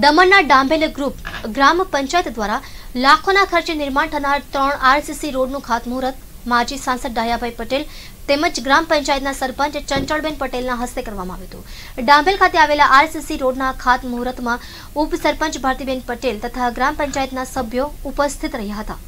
દમણના ડાંભેલ ગ્રુપ ગ્રામ પંચાયત દ્વારા લાખોના ખર્ચે નિર્માણ થનાર ત્રણ આરસીસી રોડનું ખાતમુહૂર્ત માજી સાંસદ ડાયાભાઈ પટેલ તેમજ ગ્રામ પંચાયતના સરપંચ ચંચળબેન પટેલના હસ્તે કરવામાં આવ્યું હતું ડાંભેલ ખાતે આવેલા આરસીસી રોડના ખાતમુહૂર્તમાં ઉપસરપંચ ભારતીબેન પટેલ તથા ગ્રામ પંચાયતના સભ્યો ઉપસ્થિત રહ્યા હતા